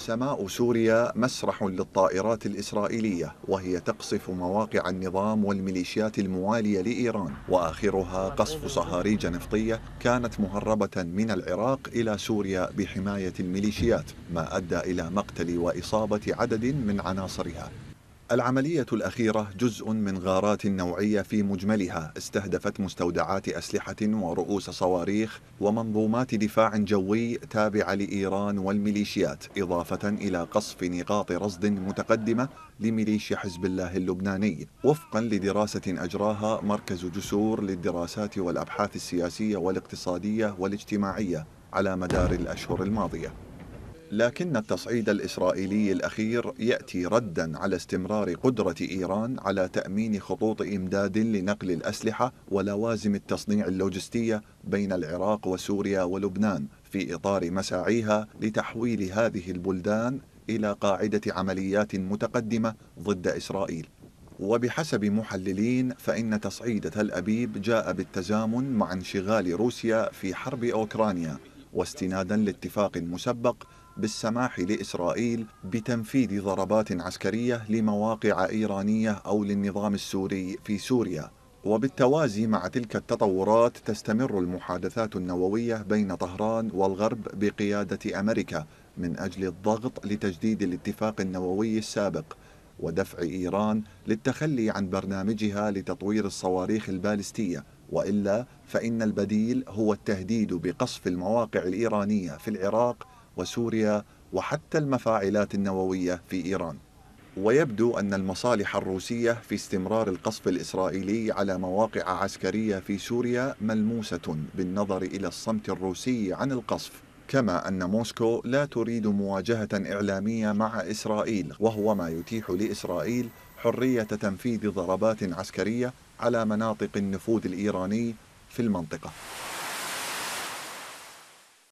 السماء سوريا مسرح للطائرات الإسرائيلية وهي تقصف مواقع النظام والميليشيات الموالية لإيران وآخرها قصف صهاريج نفطية كانت مهربة من العراق إلى سوريا بحماية الميليشيات ما أدى إلى مقتل وإصابة عدد من عناصرها العملية الأخيرة جزء من غارات نوعية في مجملها استهدفت مستودعات أسلحة ورؤوس صواريخ ومنظومات دفاع جوي تابعة لإيران والميليشيات إضافة إلى قصف نقاط رصد متقدمة لميليشيا حزب الله اللبناني وفقا لدراسة أجراها مركز جسور للدراسات والأبحاث السياسية والاقتصادية والاجتماعية على مدار الأشهر الماضية لكن التصعيد الإسرائيلي الأخير يأتي ردا على استمرار قدرة إيران على تأمين خطوط إمداد لنقل الأسلحة ولوازم التصنيع اللوجستية بين العراق وسوريا ولبنان في إطار مساعيها لتحويل هذه البلدان إلى قاعدة عمليات متقدمة ضد إسرائيل وبحسب محللين فإن تصعيد تل أبيب جاء بالتزامن مع انشغال روسيا في حرب أوكرانيا واستنادا لاتفاق مسبق بالسماح لإسرائيل بتنفيذ ضربات عسكرية لمواقع إيرانية أو للنظام السوري في سوريا وبالتوازي مع تلك التطورات تستمر المحادثات النووية بين طهران والغرب بقيادة أمريكا من أجل الضغط لتجديد الاتفاق النووي السابق ودفع إيران للتخلي عن برنامجها لتطوير الصواريخ البالستية وإلا فإن البديل هو التهديد بقصف المواقع الإيرانية في العراق وسوريا وحتى المفاعلات النووية في إيران ويبدو أن المصالح الروسية في استمرار القصف الإسرائيلي على مواقع عسكرية في سوريا ملموسة بالنظر إلى الصمت الروسي عن القصف كما أن موسكو لا تريد مواجهة إعلامية مع إسرائيل وهو ما يتيح لإسرائيل حرية تنفيذ ضربات عسكرية على مناطق النفوذ الإيراني في المنطقة